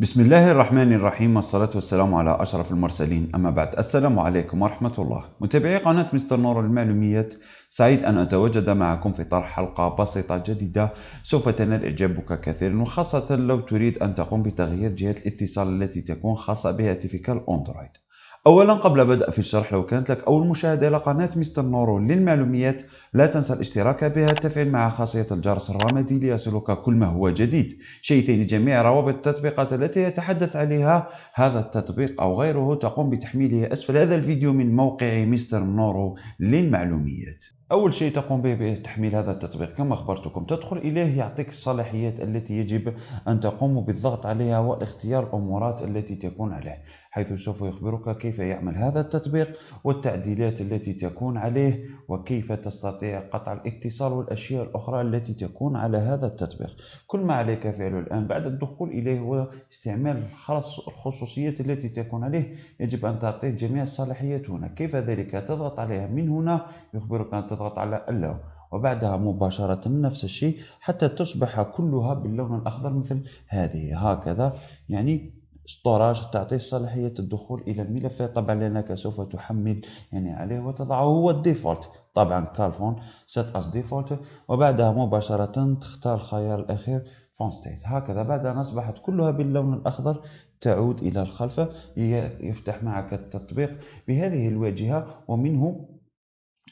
بسم الله الرحمن الرحيم والصلاة والسلام على أشرف المرسلين أما بعد السلام عليكم ورحمة الله متابعي قناة مستر نور المعلوميات سعيد أن أتواجد معكم في طرح حلقة بسيطة جديدة سوف تنال إعجابك كثيرا وخاصة لو تريد أن تقوم بتغيير جهة الاتصال التي تكون خاصة بهاتفك الأندرويد اولا قبل بدء في الشرح لو كانت لك اول مشاهده الى قناه مستر نورو للمعلوميات لا تنسى الاشتراك بها التفعيل مع خاصيه الجرس الرمادي ليصلك كل ما هو جديد ثاني جميع روابط التطبيقات التي يتحدث عليها هذا التطبيق او غيره تقوم بتحميله اسفل هذا الفيديو من موقع مستر نورو للمعلوميات أول شيء تقوم به تحميل هذا التطبيق كما أخبرتكم تدخل إليه يعطيك الصلاحيات التي يجب أن تقوم بالضغط عليها واختيار الأمورات التي تكون عليه حيث سوف يخبرك كيف يعمل هذا التطبيق والتعديلات التي تكون عليه وكيف تستطيع قطع الاتصال والأشياء الأخرى التي تكون على هذا التطبيق كل ما عليك فعله الآن بعد الدخول إليه هو استعمال الخصوصيات التي تكون عليه يجب أن تعطيه جميع الصلاحيات هنا كيف ذلك تضغط عليها من هنا يخبرك أن تضغط تضغط على اللون وبعدها مباشرة نفس الشيء حتى تصبح كلها باللون الأخضر مثل هذه هكذا يعني ستوراج تعطي صلاحية الدخول إلى الملف طبعا لأنك سوف تحمل يعني عليه وتضعه هو الديفولت طبعا كالفون سيت أس ديفولت وبعدها مباشرة تختار الخيار الأخير فون ستيت هكذا بعد أن أصبحت كلها باللون الأخضر تعود إلى الخلف يفتح معك التطبيق بهذه الواجهة ومنه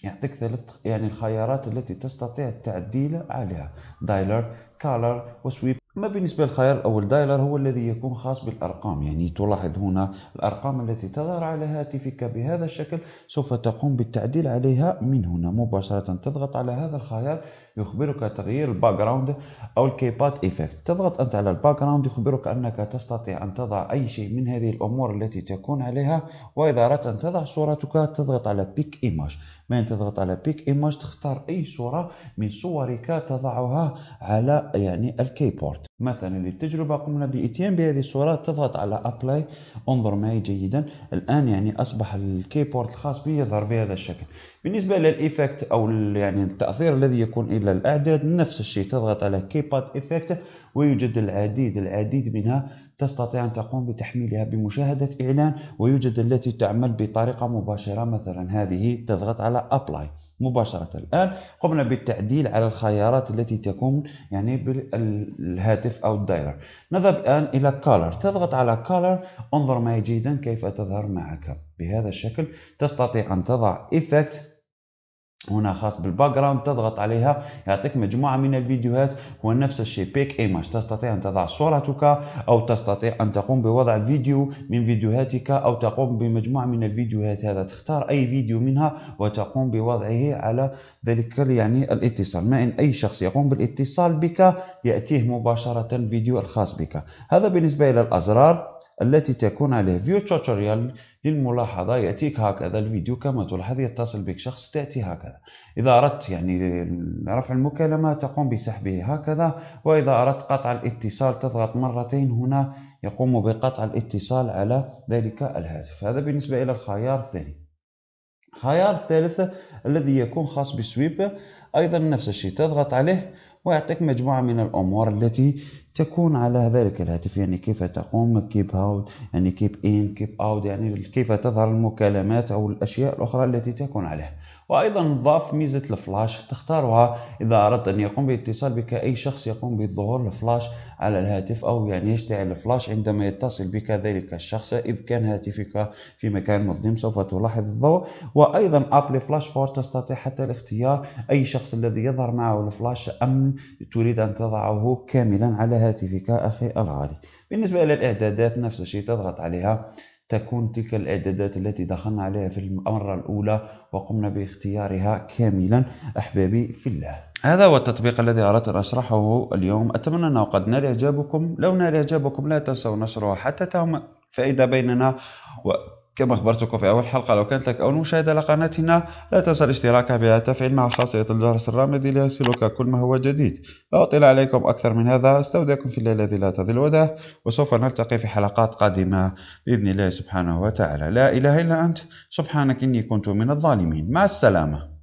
يعطيك ثلاث يعني الخيارات التي تستطيع التعديل عليها دايلر كالر وسويب أما بالنسبة للخيار الأول دايلر هو الذي يكون خاص بالأرقام يعني تلاحظ هنا الأرقام التي تظهر على هاتفك بهذا الشكل سوف تقوم بالتعديل عليها من هنا مباشرة تضغط على هذا الخيار يخبرك تغيير الباك جراوند أو الكيبات إيفكت تضغط أنت على الباك جراوند يخبرك أنك تستطيع أن تضع أي شيء من هذه الأمور التي تكون عليها وإذا أردت أن تضع صورتك تضغط على بيك إيماج من تضغط على بيك إيماج تختار أي صورة من صورك تضعها على يعني الكيبورد مثلا للتجربة قمنا بإتيان بهذه الصوره تضغط على أبلاي انظر معي جيدا الآن يعني أصبح الكيبورد الخاص بي يظهر بهذا الشكل بالنسبة للإيفكت أو يعني التأثير الذي يكون إلى الأعداد نفس الشيء تضغط على كيبات إيفكت ويوجد العديد العديد منها تستطيع أن تقوم بتحميلها بمشاهدة إعلان ويوجد التي تعمل بطريقة مباشرة مثلا هذه تضغط على أبلاي مباشرة الآن قمنا بالتعديل على الخيارات التي تكون يعني بالهاتف أو الدايلر نذهب الآن إلى كالر تضغط على كالر انظر معي جيدا كيف تظهر معك بهذا الشكل تستطيع أن تضع إيفكت هنا خاص بالباك جراوند تضغط عليها يعطيك مجموعه من الفيديوهات هو نفس الشيء بيك ايماج تستطيع ان تضع صورتك او تستطيع ان تقوم بوضع فيديو من فيديوهاتك او تقوم بمجموعه من الفيديوهات هذا تختار اي فيديو منها وتقوم بوضعه على ذلك يعني الاتصال ما ان اي شخص يقوم بالاتصال بك ياتيه مباشره فيديو الخاص بك هذا بالنسبه الى الازرار التي تكون عليه فيو توتوريال للملاحظة يأتيك هكذا الفيديو كما تلاحظ يتصل بك شخص تأتي هكذا إذا أردت يعني رفع المكالمة تقوم بسحبه هكذا وإذا أردت قطع الاتصال تضغط مرتين هنا يقوم بقطع الاتصال على ذلك الهاتف هذا بالنسبة إلى الخيار الثاني الخيار الثالث الذي يكون خاص بسويب أيضا نفس الشيء تضغط عليه ويعطيك مجموعة من الأمور التي تكون على ذلك الهاتف يعني كيف تقوم كيب هاوت يعني كيب إن كيب أوت يعني كيف تظهر المكالمات أو الأشياء الأخرى التي تكون عليه وايضا نضاف ميزه الفلاش تختارها اذا اردت ان يقوم باتصال بك اي شخص يقوم بظهور الفلاش على الهاتف او يعني يشتعل الفلاش عندما يتصل بك ذلك الشخص اذ كان هاتفك في مكان مظلم سوف تلاحظ الضوء وايضا ابل فلاش فور تستطيع حتى الاختيار اي شخص الذي يظهر معه الفلاش ام تريد ان تضعه كاملا على هاتفك اخي الغالي بالنسبه الى الاعدادات نفس الشيء تضغط عليها تكون تلك الإعدادات التي دخلنا عليها في المرة الأولى وقمنا باختيارها كاملا أحبابي في الله هذا هو التطبيق الذي أردت أن أشرحه اليوم أتمنى أنه قد نال إعجابكم لو نال إعجابكم لا تنسوا نشره حتى تهم فائدة بيننا و... كما أخبرتكم في أول حلقة لو كانت لك أول مشاهدة لقناتنا لا تنسى الاشتراك بها تفعيل مع خاصية الجرس الرامدي ليصلك كل ما هو جديد لا أطيل عليكم أكثر من هذا استودعكم في الليل الذي لا تضل وده وسوف نلتقي في حلقات قادمة بإذن الله سبحانه وتعالى لا إله إلا أنت سبحانك إني كنت من الظالمين مع السلامة